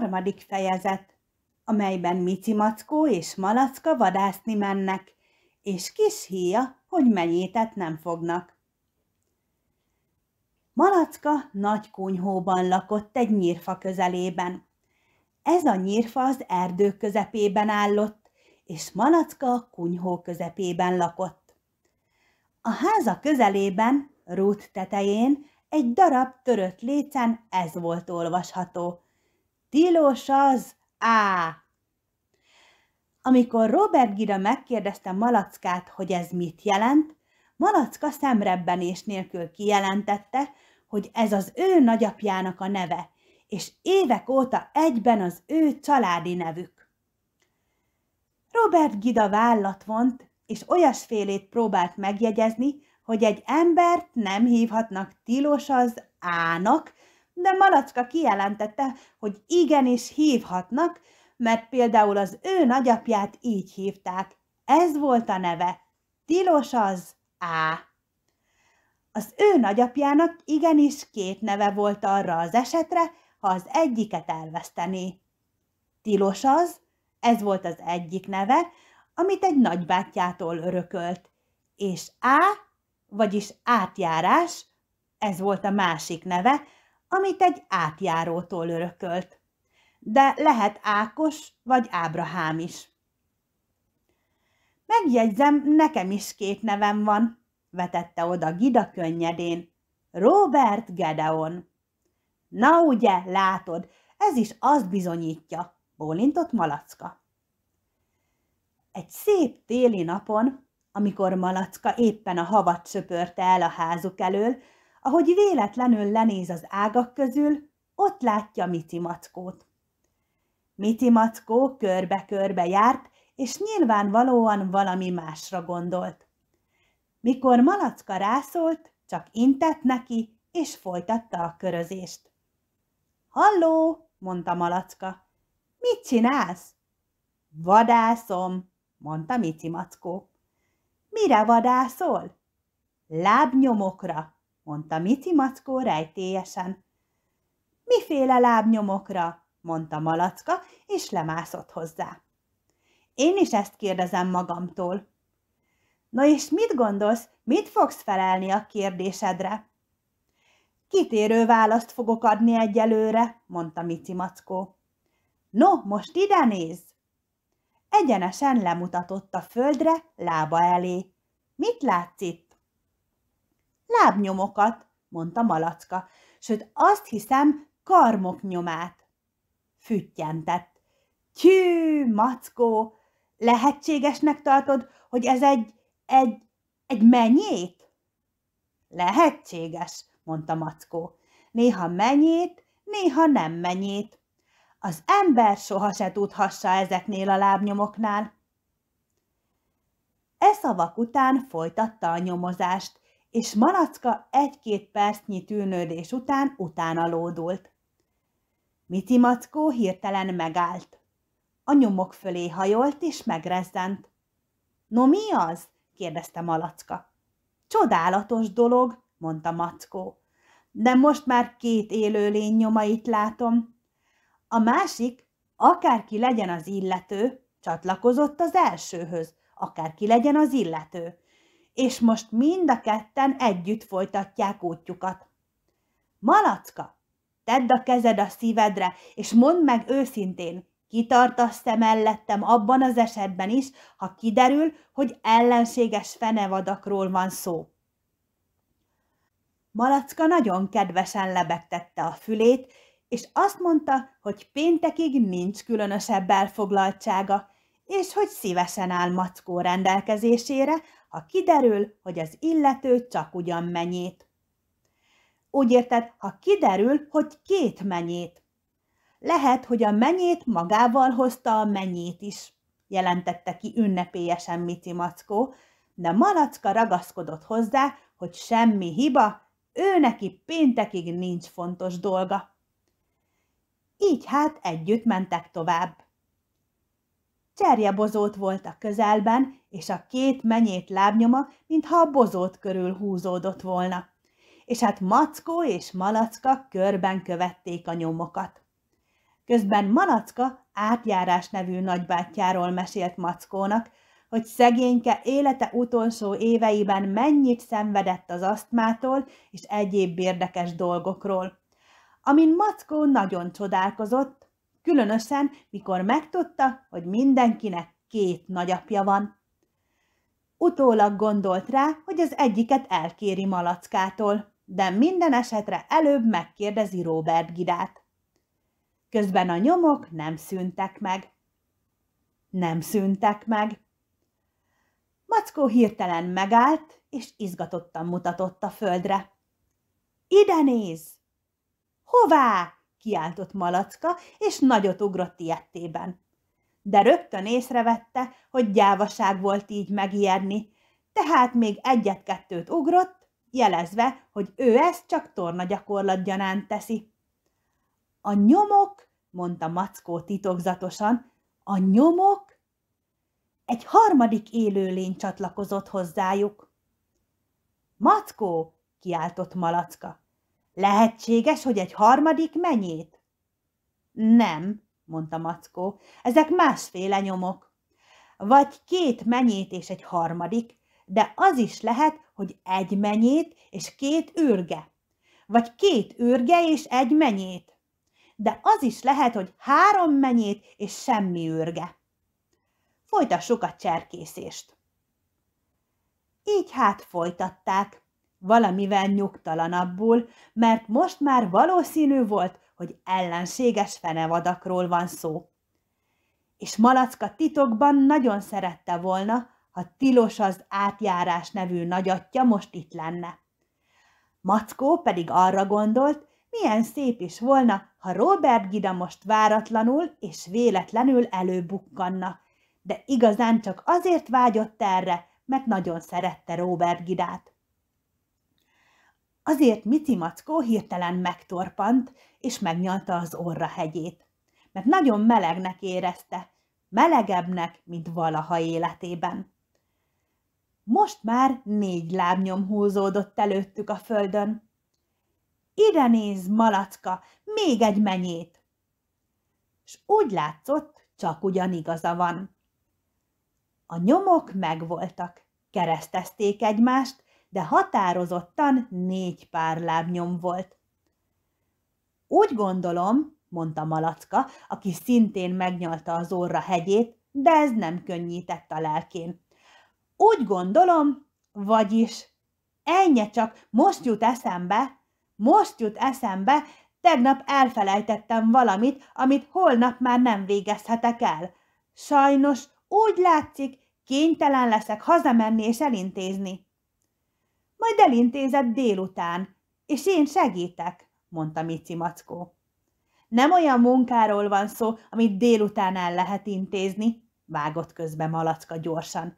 harmadik fejezet, amelyben Mici Mackó és Malacka vadászni mennek, és kis híja, hogy menyétet nem fognak. Malacka nagy kunyhóban lakott egy nyírfa közelében. Ez a nyírfa az erdő közepében állott, és Malacka a kunyhó közepében lakott. A háza közelében, rút tetején, egy darab törött lécen ez volt olvasható. Tilos az á! Amikor Robert Gira megkérdezte Malackát, hogy ez mit jelent, Malacka szemrebbenés nélkül kijelentette, hogy ez az ő nagyapjának a neve, és évek óta egyben az ő családi nevük. Robert Gida vállat vont, és olyasfélét próbált megjegyezni, hogy egy embert nem hívhatnak tilos az ának, de Malacka kijelentette, hogy igenis hívhatnak, mert például az ő nagyapját így hívták. Ez volt a neve. Tilos az Á. Az ő nagyapjának igenis két neve volt arra az esetre, ha az egyiket elvesztené. Tilos az, ez volt az egyik neve, amit egy nagybátyjától örökölt, és Á, vagyis átjárás, ez volt a másik neve, amit egy átjárótól örökölt. De lehet Ákos vagy Ábrahám is. Megjegyzem, nekem is két nevem van, vetette oda Gida könnyedén. Robert Gedeon. Na ugye, látod, ez is azt bizonyítja, bólintott Malacka. Egy szép téli napon, amikor Malacka éppen a havat söpörte el a házuk elől, ahogy véletlenül lenéz az ágak közül, ott látja Miti mackót. Miti mackó körbe-körbe járt, és nyilvánvalóan valami másra gondolt. Mikor malacka rászólt, csak intett neki, és folytatta a körözést. Halló, mondta malacka. Mit csinálsz? Vadászom, mondta Mici mackó. Mire vadászol? Lábnyomokra, mondta Mici Mackó rejtélyesen. Miféle lábnyomokra? mondta Malacka, és lemászott hozzá. Én is ezt kérdezem magamtól. Na és mit gondolsz, mit fogsz felelni a kérdésedre? Kitérő választ fogok adni egyelőre, mondta Mici Mackó. No, most ide néz! Egyenesen lemutatott a földre, lába elé. Mit látsz itt? lábnyomokat, mondta Malacka, sőt azt hiszem karmok nyomát. Füttyentett. Tyű, mackó, lehetségesnek tartod, hogy ez egy, egy, egy mennyét? Lehetséges, mondta Mackó. Néha mennyét, néha nem mennyét. Az ember soha se tudhassa ezeknél a lábnyomoknál. E szavak után folytatta a nyomozást, és Malacka egy-két percnyi tűnődés után utána lódult. Mici Mackó hirtelen megállt. A nyomok fölé hajolt és megrezzent. – No mi az? – kérdezte Malacka. – Csodálatos dolog – mondta Mackó. – De most már két élőlény nyomait látom. A másik, akárki legyen az illető, csatlakozott az elsőhöz, akárki legyen az illető, és most mind a ketten együtt folytatják útjukat. Malacka, tedd a kezed a szívedre, és mondd meg őszintén, kitartasz-e mellettem abban az esetben is, ha kiderül, hogy ellenséges fenevadakról van szó. Malacka nagyon kedvesen lebegtette a fülét, és azt mondta, hogy péntekig nincs különösebb elfoglaltsága, és hogy szívesen áll Mackó rendelkezésére, ha kiderül, hogy az illető csak ugyan mennyét. Úgy érted, ha kiderül, hogy két mennyét. Lehet, hogy a mennyét magával hozta a mennyét is, jelentette ki ünnepélyesen Mici Mackó, de Malacka ragaszkodott hozzá, hogy semmi hiba, ő neki péntekig nincs fontos dolga. Így hát együtt mentek tovább cserjebozót volt a közelben, és a két menyét lábnyoma, mintha a bozót körül húzódott volna. És hát Mackó és Malacka körben követték a nyomokat. Közben Malacka átjárás nevű nagybátyjáról mesélt Mackónak, hogy szegényke élete utolsó éveiben mennyit szenvedett az asztmától és egyéb érdekes dolgokról. Amin Mackó nagyon csodálkozott, különösen, mikor megtudta, hogy mindenkinek két nagyapja van. Utólag gondolt rá, hogy az egyiket elkéri malackától, de minden esetre előbb megkérdezi Robert Gidát. Közben a nyomok nem szűntek meg. Nem szűntek meg. Mackó hirtelen megállt, és izgatottan mutatott a földre. Ide néz! Hová? kiáltott Malacka, és nagyot ugrott ilyettében. De rögtön észrevette, hogy gyávaság volt így megijedni, tehát még egyet-kettőt ugrott, jelezve, hogy ő ezt csak torna gyakorlatgyanán teszi. A nyomok, mondta Mackó titokzatosan, a nyomok? Egy harmadik élőlény csatlakozott hozzájuk. Mackó, kiáltott Malacka, Lehetséges, hogy egy harmadik menyét? Nem, mondta Mackó, ezek másféle nyomok. Vagy két menyét és egy harmadik, de az is lehet, hogy egy menyét és két űrge. Vagy két űrge és egy menyét. De az is lehet, hogy három menyét és semmi űrge. Folytassuk a cserkészést. Így hát folytatták valamivel nyugtalanabbul, mert most már valószínű volt, hogy ellenséges fenevadakról van szó. És Malacka titokban nagyon szerette volna, ha tilos az átjárás nevű nagyatja most itt lenne. Mackó pedig arra gondolt, milyen szép is volna, ha Robert Gida most váratlanul és véletlenül előbukkanna, de igazán csak azért vágyott erre, mert nagyon szerette Robert Gidát. Azért Mici Mackó hirtelen megtorpant, és megnyalta az orra hegyét, mert nagyon melegnek érezte, melegebbnek, mint valaha életében. Most már négy lábnyom húzódott előttük a földön. Ide néz, malacka, még egy menyét! S úgy látszott, csak ugyan igaza van. A nyomok megvoltak, keresztezték egymást, de határozottan négy pár lábnyom volt. Úgy gondolom, mondta Malacka, aki szintén megnyalta az orra hegyét, de ez nem könnyített a lelkén. Úgy gondolom, vagyis, ennyi csak, most jut eszembe, most jut eszembe, tegnap elfelejtettem valamit, amit holnap már nem végezhetek el. Sajnos úgy látszik, kénytelen leszek hazamenni és elintézni elintézed délután, és én segítek, mondta Mici Mackó. Nem olyan munkáról van szó, amit délután el lehet intézni, vágott közbe Malacka gyorsan.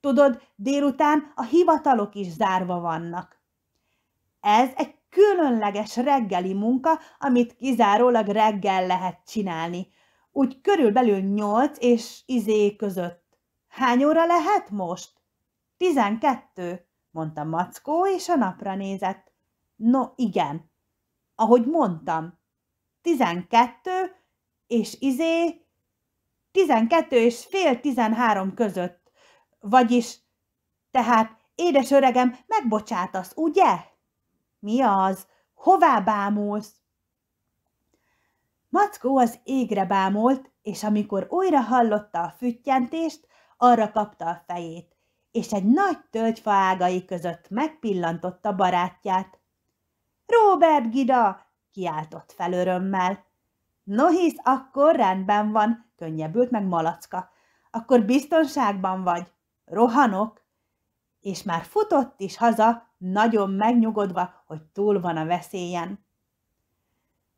Tudod, délután a hivatalok is zárva vannak. Ez egy különleges reggeli munka, amit kizárólag reggel lehet csinálni. Úgy körülbelül nyolc és izé között. Hány óra lehet most? Tizenkettő mondta Mackó, és a napra nézett. No, igen. Ahogy mondtam, tizenkettő, és izé, tizenkettő és fél tizenhárom között. Vagyis, tehát, édes öregem, megbocsátasz, ugye? Mi az? Hová bámulsz? Mackó az égre bámult, és amikor újra hallotta a füttyentést, arra kapta a fejét és egy nagy tölgyfa ágai között megpillantotta barátját. – Robert Gida! – kiáltott fel örömmel. – No hisz, akkor rendben van – könnyebbült meg Malacka. – Akkor biztonságban vagy. Rohanok! És már futott is haza, nagyon megnyugodva, hogy túl van a veszélyen.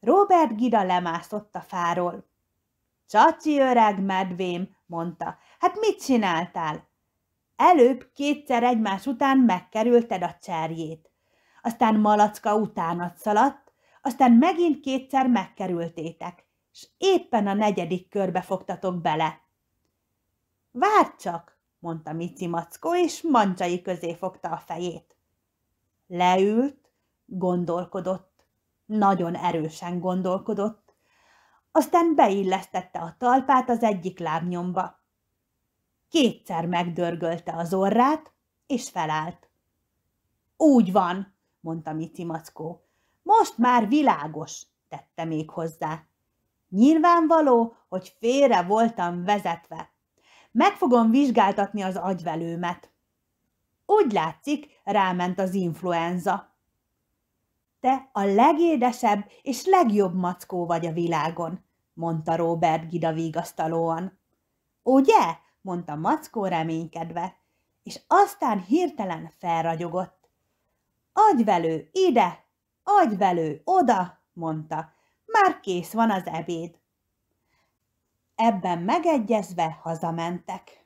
Robert Gida lemászott a fáról. – Csacsi öreg medvém! – mondta. – Hát mit csináltál? Előbb kétszer egymás után megkerülted a cserjét. Aztán malacka utánad szaladt, aztán megint kétszer megkerültétek, s éppen a negyedik körbe fogtatok bele. Várj csak, mondta Mici Mackó, és mancsai közé fogta a fejét. Leült, gondolkodott, nagyon erősen gondolkodott, aztán beillesztette a talpát az egyik lábnyomba kétszer megdörgölte az orrát, és felállt. Úgy van, mondta Mici Mackó. Most már világos, tette még hozzá. Nyilvánvaló, hogy félre voltam vezetve. Meg fogom vizsgáltatni az agyvelőmet. Úgy látszik, ráment az influenza. Te a legédesebb és legjobb mackó vagy a világon, mondta Robert Gida vigasztalóan. Ugye? mondta Mackó reménykedve, és aztán hirtelen felragyogott. Adj velő ide, adj velő oda, mondta, már kész van az ebéd. Ebben megegyezve hazamentek.